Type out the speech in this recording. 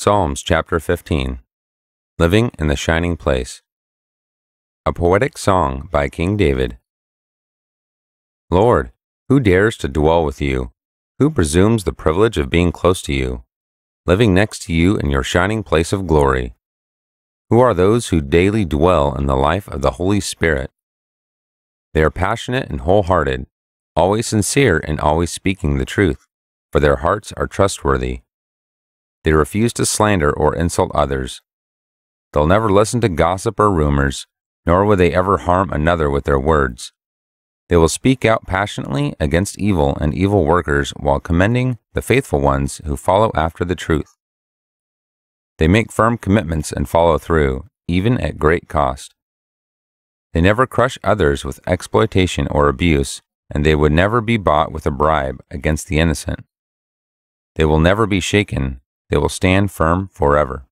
Psalms chapter 15 Living in the Shining Place. A poetic song by King David. Lord, who dares to dwell with you? Who presumes the privilege of being close to you, living next to you in your shining place of glory? Who are those who daily dwell in the life of the Holy Spirit? They are passionate and wholehearted, always sincere and always speaking the truth, for their hearts are trustworthy. They refuse to slander or insult others. They'll never listen to gossip or rumors, nor will they ever harm another with their words. They will speak out passionately against evil and evil workers while commending the faithful ones who follow after the truth. They make firm commitments and follow through, even at great cost. They never crush others with exploitation or abuse, and they would never be bought with a bribe against the innocent. They will never be shaken, they will stand firm forever.